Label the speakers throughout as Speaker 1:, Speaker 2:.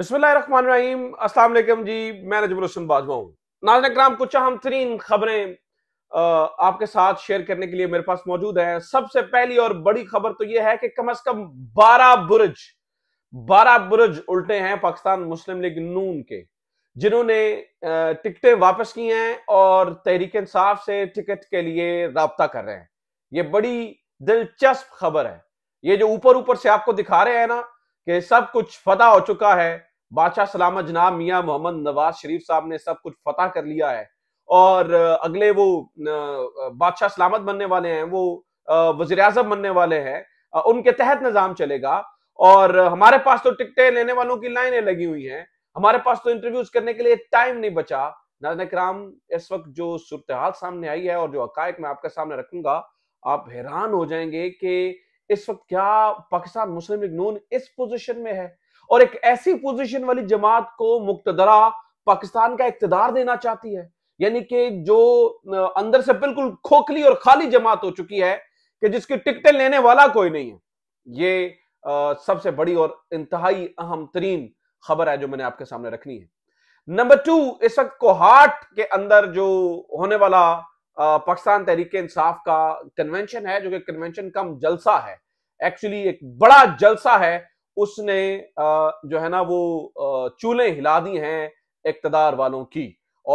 Speaker 1: बिस्मिल्लाम अस्सलाम जी मैं नजमुल बाजवा हूँ नाजन कराम कुछ अहम तरीन खबरें आपके साथ शेयर करने के लिए मेरे पास मौजूद है सबसे पहली और बड़ी खबर तो यह है कि कम अज कम बारह बुरज बारह बुरज उल्टे हैं पाकिस्तान मुस्लिम लीग नून के जिन्होंने टिकटें वापस की हैं और तहरीक इंसाफ से टिकट के लिए रबता कर रहे हैं ये बड़ी दिलचस्प खबर है ये जो ऊपर ऊपर से आपको दिखा रहे हैं ना कि सब कुछ फता हो चुका है बादशाह सलामत जनाब मियाँ मोहम्मद नवाज शरीफ साहब ने सब कुछ फतेह कर लिया है और अगले वो बादशाह सलामत बनने वाले हैं वो वजीर अजम बनने वाले हैं उनके तहत निज़ाम चलेगा और हमारे पास तो टिकटें लेने वालों की लाइनें लगी हुई हैं हमारे पास तो इंटरव्यूज करने के लिए टाइम नहीं बचा नाजन कराम इस वक्त जो सूरत हाल सामने आई है और जो हकायक मैं आपके सामने रखूंगा आप हैरान हो जाएंगे कि इस वक्त क्या पाकिस्तान मुस्लिम लीग नून इस पोजिशन में है और एक ऐसी पोजीशन वाली जमात को मुक्तदरा पाकिस्तान का इकतदार देना चाहती है यानी कि जो अंदर से बिल्कुल खोखली और खाली जमात हो चुकी है कि जिसकी टिकटें लेने वाला कोई नहीं है ये आ, सबसे बड़ी और इंतहाई अहम तरीन खबर है जो मैंने आपके सामने रखनी है नंबर टू इस वक्त कोहाट के अंदर जो होने वाला पाकिस्तान तहरीक इंसाफ का कन्वेंशन है जो कि कन्वेंशन कम जलसा है एक्चुअली एक बड़ा जलसा है उसने जो है ना वो चूल्हे हिला दी हैं इकतदार वालों की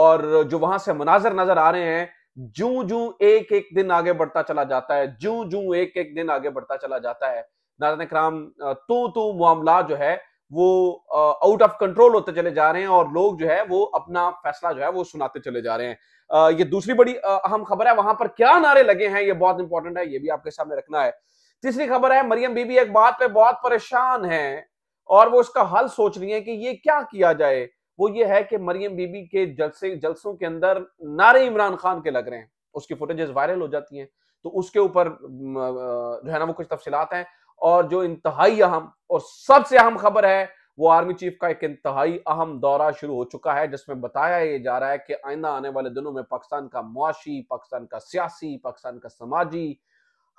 Speaker 1: और जो वहां से मनाजर नजर आ रहे हैं जू जू एक एक दिन आगे बढ़ता चला जाता है जू जू एक एक दिन आगे बढ़ता चला जाता है नाजन कराम तो तो मामला जो है वो आउट ऑफ कंट्रोल होते चले जा रहे हैं और लोग जो है वो अपना फैसला जो है वो सुनाते चले जा रहे हैं ये दूसरी बड़ी अहम खबर है वहां पर क्या नारे लगे हैं ये बहुत इंपॉर्टेंट है ये भी आपके सामने रखना है तीसरी खबर है मरियम बीबी एक बात पे बहुत परेशान है और वो उसका हल सोच रही है कि ये क्या किया जाए वो ये है कि मरियम बीबी के जलसे जलसों के अंदर नारे इमरान खान के लग रहे हैं उसकी फुटेजेस वायरल हो जाती हैं तो उसके ऊपर जो है ना वो कुछ तफसीत हैं और जो इंतहाई अहम और सबसे अहम खबर है वो आर्मी चीफ का एक इंतहाई अहम दौरा शुरू हो चुका है जिसमें बताया ये जा रहा है कि आइंदा आने वाले दिनों में पाकिस्तान का मुआशी पाकिस्तान का सियासी पाकिस्तान का समाजी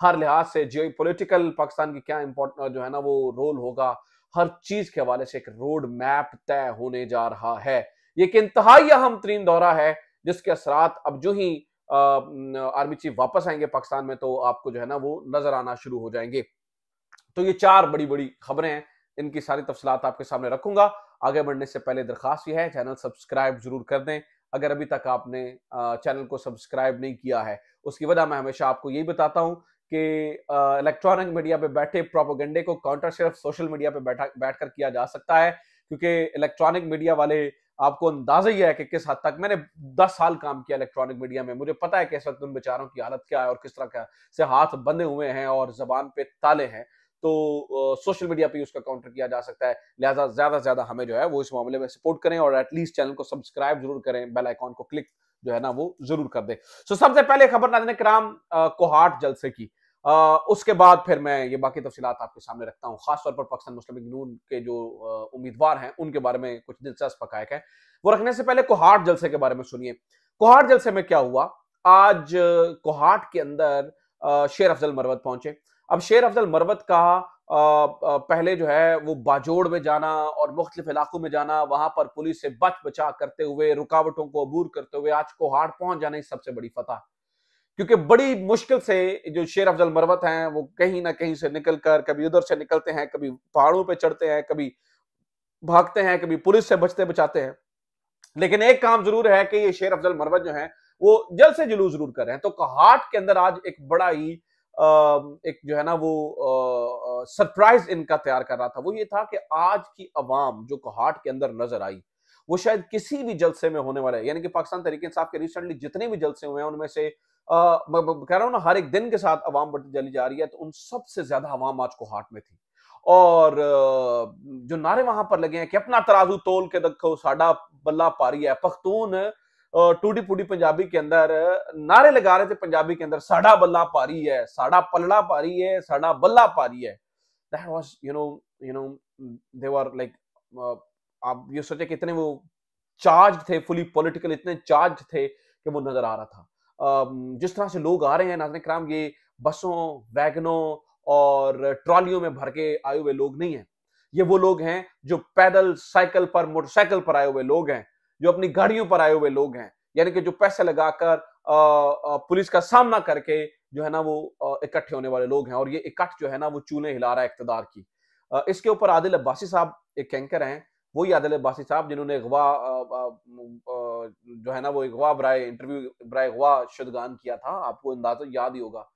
Speaker 1: हर लिहाज से जियो पोलिटिकल पाकिस्तान की क्या इंपॉर्टेंट जो है ना वो रोल होगा हर चीज के हवाले से एक रोड मैप तय होने जा रहा है ये एक इंतहाई अहम तरीन दौरा है जिसके असरात अब जो ही आर्मी चीफ वापस आएंगे पाकिस्तान में तो आपको जो है ना वो नजर आना शुरू हो जाएंगे तो ये चार बड़ी बड़ी खबरें हैं इनकी सारी तफसलत आपके सामने रखूंगा आगे बढ़ने से पहले दरखास्त यह है चैनल सब्सक्राइब जरूर कर दें अगर अभी तक आपने चैनल को सब्सक्राइब नहीं किया है उसकी वजह मैं हमेशा आपको यही बताता हूँ कि इलेक्ट्रॉनिक मीडिया पे बैठे प्रोपोगंडे को काउंटर सिर्फ सोशल मीडिया पे बैठा बैठ कर किया जा सकता है क्योंकि इलेक्ट्रॉनिक मीडिया वाले आपको अंदाजा ही है कि किस हद तक मैंने 10 साल काम किया इलेक्ट्रॉनिक मीडिया में मुझे पता है कि इस वक्त उन बेचारों की हालत क्या है और किस तरह का से हाथ बंधे हुए हैं और जबान पे ताले हैं तो सोशल मीडिया पे उसका काउंटर किया जा सकता है लिहाजा ज्यादा से ज्यादा हमें जो है वो इस मामले में सपोर्ट करें और एटलीस्ट चैनल को सब्सक्राइब जरूर करें बेल आइकॉन को क्लिक जो है ना वो जरूर कर दे सो so, सबसे पहले खबर नाजन कराम कोहाट जलसे की आ, उसके बाद फिर मैं ये बाकी तफसीत आपके सामने रखता हूँ खासतौर पर पाकिस्तान मुस्लिम नून के जो उम्मीदवार हैं उनके बारे में कुछ दिलचस्प हकैक है वो रखने से पहले कुहाट जलसे के बारे में सुनिए कुहाट जलसे में क्या हुआ आज कोहाट के अंदर शेर अफजल मरवत पहुंचे अब शेर अफजल मरवत का पहले जो है वो बाजोड़ में जाना और मुख्तलिफ इलाकों में जाना वहां पर पुलिस से बच बचा करते हुए रुकावटों को अबूर करते हुए आज कोहाट पहुंच जाना ही सबसे बड़ी फतह क्योंकि बड़ी मुश्किल से जो शेर अफजल मरवत हैं वो कहीं ना कहीं से निकल कर कभी उधर से निकलते हैं कभी पहाड़ों पे चढ़ते हैं कभी भागते हैं कभी पुलिस से बचते बचाते हैं लेकिन एक काम जरूर है कि ये शेर अफजल मरवत जो है वो जल्द से जुलूस जरूर कर रहे हैं तो कहाट के अंदर आज एक बड़ा ही एक जो है ना वो सरप्राइज इनका तैयार कर रहा था वो ये था कि आज की आवाम जो कहाट के अंदर नजर आई वो शायद किसी भी जलसे में होने वाला है यानी कि पाकिस्तान तरीके साहब के रिसेंटली जितने भी जलसे हुए हैं उनमें से कह रहा हूँ ना हर एक दिन के साथ आवाम बढ़ती चली जा रही है तो उन सबसे ज्यादा आवाम आज को हाट में थी और जो नारे वहां पर लगे हैं कि अपना तराजू तोल के दखो साडा बल्ला पारी है पख्तून टूटी फूटी पंजाबी के अंदर नारे लगा रहे थे पंजाबी के अंदर साडा बल्ला पारी है साडा पलड़ा पारी है साडा बल्ला पारी है that was you know you know they were like आप ये सोचे कितने वो चार्ज थे फुली पॉलिटिकल इतने चार्ज थे कि वो नजर आ रहा था जिस तरह से लोग आ रहे हैं नाजन कराम ये बसों वैगनों और ट्रॉलियों में भर के आए हुए लोग नहीं हैं ये वो लोग हैं जो पैदल साइकिल पर मोटरसाइकिल पर आए हुए लोग हैं जो अपनी गाड़ियों पर आए हुए लोग हैं यानी कि जो पैसे लगाकर पुलिस का सामना करके जो है ना वो इकट्ठे होने वाले लोग हैं और ये इकट्ठ जो है ना वो चूने हिला रहा है इकतदार की इसके ऊपर आदिल अब्बासी साहब एक कैंकर हैं वही आदिल अब्बासी साहब जिन्होंने अगवा जो है ना वो अगवा ब्राय इंटरव्यू ब्राय अगवा शुदगान किया था आपको अंदाजा याद ही होगा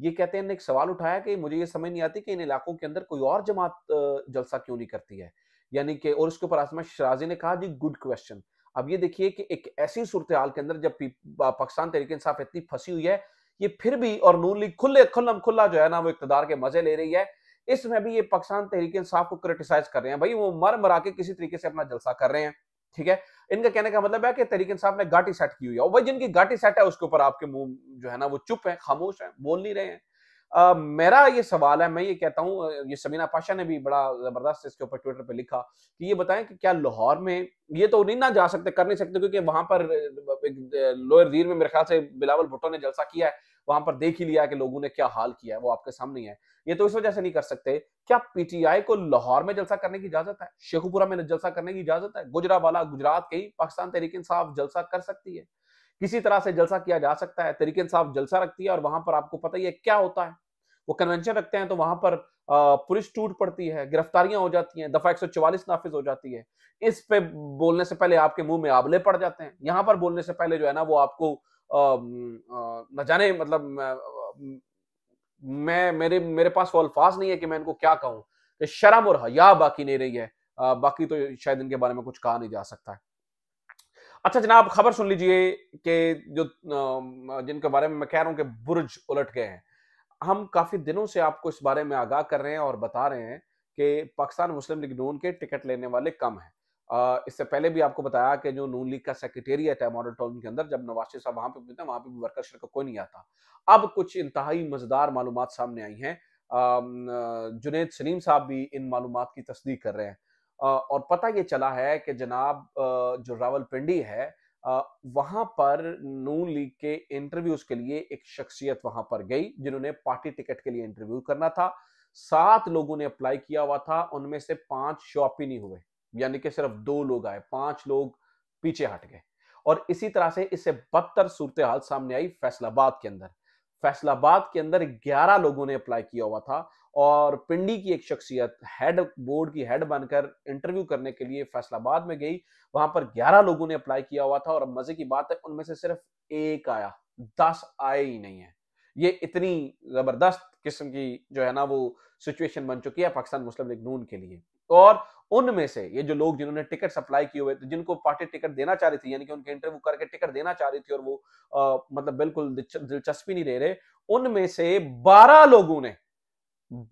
Speaker 1: ये कहते हैं एक सवाल उठाया कि मुझे ये समझ नहीं आती कि इन इलाकों के अंदर कोई और जमात जलसा क्यों नहीं करती है यानी कि और उसके ऊपर आसमा शराजी ने कहा जी गुड क्वेश्चन अब ये देखिए कि एक ऐसी सूरत हाल के अंदर जब पाकिस्तान तरीके इंसाफ इतनी फंसी हुई है ये फिर भी और नून लीग खुले खुल्लम खुल्ला जो है ना वो इकतदार के मजे ले रही है इसमें भी ये पाकिस्तान तहरीक इंसाफ को क्रिटिसाइज कर रहे हैं भाई वो मर मरा के किसी तरीके से अपना जलसा कर रहे हैं ठीक है इनका कहने का मतलब है कि तहरीक इंसाफ ने घाटी सेट की हुई है भाई जिनकी घाटी सेट है उसके ऊपर आपके मुंह जो है ना वो चुप है खामोश है बोल नहीं रहे हैं Uh, मेरा ये सवाल है मैं ये कहता हूँ ये समीना पाशा ने भी बड़ा जबरदस्त इसके ऊपर ट्विटर पे लिखा कि ये बताएं कि क्या लाहौर में ये तो नहीं ना जा सकते कर नहीं सकते क्योंकि वहां पर लोअर दीर में मेरे ख्याल से बिलावल भुट्टो ने जलसा किया है वहां पर देख ही लिया कि लोगों ने क्या हाल किया है वो आपके सामने है ये तो इस वजह से नहीं कर सकते क्या पीटीआई को लाहौर में जलसा करने की इजाजत है शेखुपुरा में जलसा करने की इजाजत है वाला गुजरात के ही पाकिस्तान तरीके इंसाफ जलसा कर सकती है किसी तरह से जलसा किया जा सकता है तरीके साफ जलसा रखती है और वहां पर आपको पता ही है क्या होता है वो कन्वेंशन रखते हैं तो वहां पर पुलिस टूट पड़ती है गिरफ्तारियां हो जाती हैं दफा चवालीस नाफिज हो जाती है इस पे बोलने से पहले आपके मुंह में आबले पड़ जाते हैं यहाँ पर बोलने से पहले जो है ना वो आपको न जाने मतलब मैं मेरे मेरे पास वो अल्फाज नहीं है कि मैं इनको क्या कहूँ शर्म और हया बाकी नहीं रही है बाकी तो शायद इनके बारे में कुछ कहा नहीं जा सकता है अच्छा जनाब खबर सुन लीजिए कि जो जिनके बारे में मैं कह रहा हूँ कि बुर्ज उलट गए हैं हम काफ़ी दिनों से आपको इस बारे में आगाह कर रहे हैं और बता रहे हैं कि पाकिस्तान मुस्लिम लीग नून के टिकट लेने वाले कम हैं इससे पहले भी आपको बताया कि जो नून लीग का सेक्रेटेरिएट है मॉडल टाउन के अंदर जब नवाज साहब वहां पे मिलते हैं वहां पे भी वर्कर शर्कर कोई नहीं आता अब कुछ इंतहाई मजेदार मालूम सामने आई हैं जुनेद सलीम साहब भी इन मालूम की तस्दीक कर रहे हैं और पता ये चला है कि जनाब जो रावलपिंडी है वहां पर नून लीग के इंटरव्यूज के लिए एक शख्सियत वहां पर गई जिन्होंने पार्टी टिकट के लिए इंटरव्यू करना था सात लोगों ने अप्लाई किया हुआ था उनमें से पांच शॉप ही नहीं हुए यानी कि सिर्फ दो लोग आए पांच लोग पीछे हट गए और इसी तरह से इससे बदतर सूरत हाल सामने आई फैसलाबाद के अंदर फैसलाबाद के अंदर 11 लोगों ने अप्लाई किया हुआ था और पिंडी की एक शख्सियत हेड बोर्ड की हेड बनकर इंटरव्यू करने के लिए फैसलाबाद में गई वहां पर 11 लोगों ने अप्लाई किया हुआ था और मजे की बात है उनमें से सिर्फ एक आया दस आए ही नहीं है ये इतनी जबरदस्त किस्म की जो है ना वो सिचुएशन बन चुकी है पाकिस्तान मुस्लिम लीग नून के लिए और उनमें से ये जो लोग जिन्होंने टिकट सप्लाई किए हुए थे जिनको पार्टी टिकट देना चाह रही थी यानी कि उनके इंटरव्यू करके टिकट देना चाह रही थी और वो आ, मतलब बिल्कुल दिलचस्पी नहीं ले रहे उनमें से बारह लोगों ने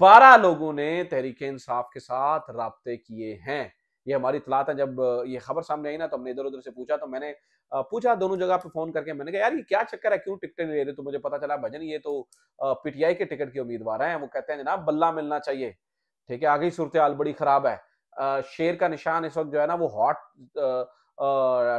Speaker 1: बारह लोगों ने तहरीक इंसाफ के साथ रबते किए हैं ये हमारी इतलात है जब ये खबर सामने आई ना तो हमने इधर उधर से पूछा तो मैंने पूछा दोनों जगह पे फोन करके मैंने कहा यार ये क्या चक्कर है क्यों टिकट नहीं ले रहे तो मुझे पता चला भजन ये तो पीटीआई के टिकट के उम्मीदवार हैं वो कहते हैं जनाब बल्ला मिलना चाहिए ठीक है आगे सूरत हाल बड़ी खराब है शेर का निशान इस वक्त जो है ना वो हॉट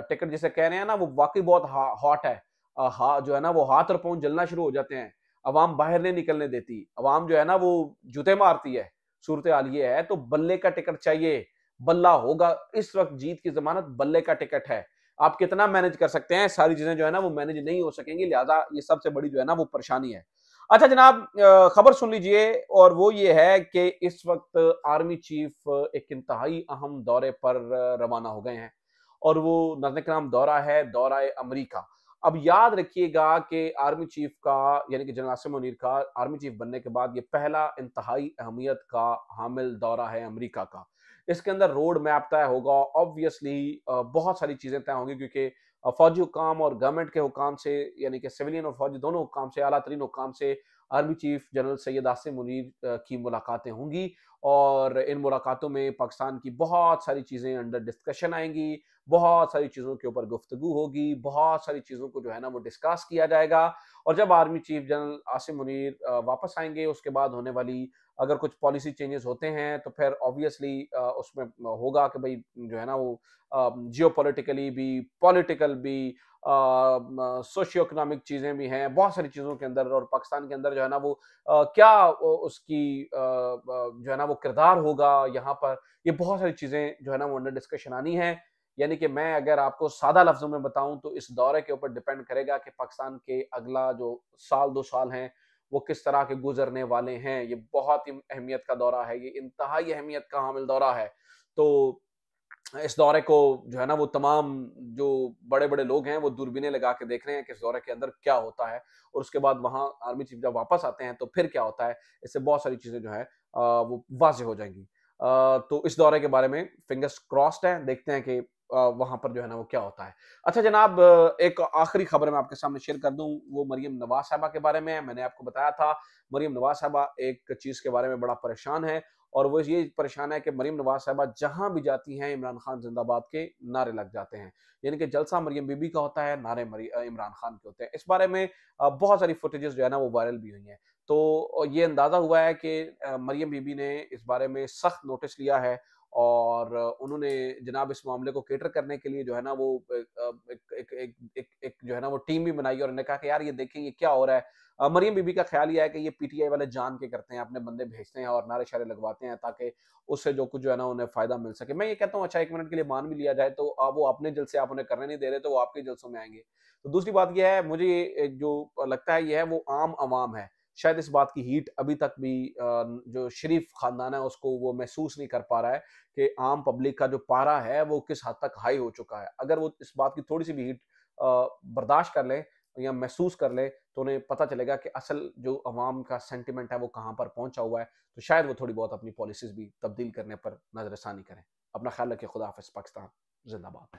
Speaker 1: टिकट जिसे कह रहे हैं ना वो वाकई बहुत हॉट है हा, जो है ना वो हाथ और पाँव जलना शुरू हो जाते हैं अवाम बाहर नहीं निकलने देती अवाम जो है ना वो जूते मारती है सूरत हाल ये है तो बल्ले का टिकट चाहिए बल्ला होगा इस वक्त जीत की जमानत बल्ले का टिकट है आप कितना मैनेज कर सकते हैं सारी चीजें जो है ना वो मैनेज नहीं हो सकेंगी लिहाजा ये सबसे बड़ी जो है ना वो परेशानी है अच्छा जनाब खबर सुन लीजिए और वो ये है कि इस वक्त आर्मी चीफ एक इंतहाई अहम दौरे पर रवाना हो गए हैं और वो नाम दौरा है दौरा अमरीका अब याद रखिएगा कि आर्मी चीफ का यानी कि जनरल आसिम मुनीर का आर्मी चीफ बनने के बाद ये पहला इंतहाई अहमियत का हामिल दौरा है अमरीका का इसके अंदर रोड मैप तय होगा ऑब्वियसली बहुत सारी चीज़ें तय होंगी क्योंकि फौजी हुकाम और गवर्नमेंट के हुकाम से यानी कि सिविलियन और फौजी दोनों हुकाम से अला तरीन हुकाम से army chief general Syed Asim Munir की मुलाकातें होंगी और इन मुलाकातों में पाकिस्तान की बहुत सारी चीज़ें अंडर डिस्कशन आएंगी बहुत सारी चीज़ों के ऊपर गुफ्तु होगी बहुत सारी चीज़ों को जो है ना वो डिस्कस किया जाएगा और जब army chief general Asim Munir वापस आएंगे उसके बाद होने वाली अगर कुछ पॉलिसी चेंजेस होते हैं तो फिर ऑब्वियसली उसमें होगा कि भाई जो है ना वो जियो पोलिटिकली भी पॉलिटिकल भी सोशियो इकोनॉमिक चीज़ें भी हैं बहुत सारी चीज़ों के अंदर और पाकिस्तान के अंदर जो है ना वो आ, क्या उसकी आ, जो है ना वो किरदार होगा यहाँ पर ये बहुत सारी चीज़ें जो है ना वो अंडर डिस्कशन आनी है यानी कि मैं अगर आपको सादा लफ्ज़ों में बताऊं तो इस दौरे के ऊपर डिपेंड करेगा कि पाकिस्तान के अगला जो साल दो साल हैं वो किस तरह के गुजरने वाले हैं ये बहुत ही अहमियत का दौरा है ये इंतहाई अहमियत का हामिल दौरा है तो इस दौरे को जो है ना वो तमाम जो बड़े बड़े लोग हैं वो दूरबीने लगा के देख रहे हैं कि इस दौरे के अंदर क्या होता है और उसके बाद वहाँ आर्मी चीफ जब वापस आते हैं तो फिर क्या होता है इससे बहुत सारी चीज़ें जो है वो वाज हो जाएंगी तो इस दौरे के बारे में फिंगर्स क्रॉस्ड हैं देखते हैं कि वहां पर जो है ना वो क्या होता है अच्छा जनाब एक आखिरी खबर मैं आपके सामने शेयर कर दूं वो मरीम नवाज साहबा के बारे में है मैंने आपको बताया था मरीम नवाज साहबा एक चीज़ के बारे में बड़ा परेशान है और वो ये परेशान है कि मरीम नवाज साहबा जहां भी जाती हैं इमरान खान जिंदाबाद के नारे लग जाते हैं यानी कि जलसा मरीम बीबी का होता है नारे इमरान खान के होते हैं इस बारे में बहुत सारी फुटेजेस जो है ना वो वायरल भी हुई हैं तो ये अंदाज़ा हुआ है कि मरीम बीबी ने इस बारे में सख्त नोटिस लिया है और उन्होंने जनाब इस मामले को केटर करने के लिए जो है ना वो एक एक एक, एक, एक जो है ना वो टीम भी बनाई और उन्होंने कहा कि यार ये देखेंगे क्या हो रहा है मरियम बीबी का ख्याल ये है कि ये पीटीआई वाले जान के करते हैं अपने बंदे भेजते हैं और नारे शारे लगवाते हैं ताकि उससे जो कुछ जो है ना उन्हें फायदा मिल सके मैं ये कहता हूँ अच्छा एक मिनट के लिए मान भी लिया जाए तो आप वो अपने जल से आप उन्हें करने नहीं दे रहे तो वो आपके जलसों में आएंगे तो दूसरी बात यह है मुझे जो लगता है यह है वो आम आवाम है शायद इस बात की हीट अभी तक भी जो शरीफ खानदान है उसको वो महसूस नहीं कर पा रहा है कि आम पब्लिक का जो पारा है वो किस हद तक हाई हो चुका है अगर वो इस बात की थोड़ी सी भी हीट बर्दाश्त कर लें या महसूस कर लें तो उन्हें पता चलेगा कि असल जो अवाम का सेंटिमेंट है वो कहाँ पर पहुँचा हुआ है तो शायद वो थोड़ी बहुत अपनी पॉलिसीज़ भी तब्दील करने पर नज़रसानी करें अपना ख्याल रखें खुदाफ़ पाकिस्तान जिंदाबाद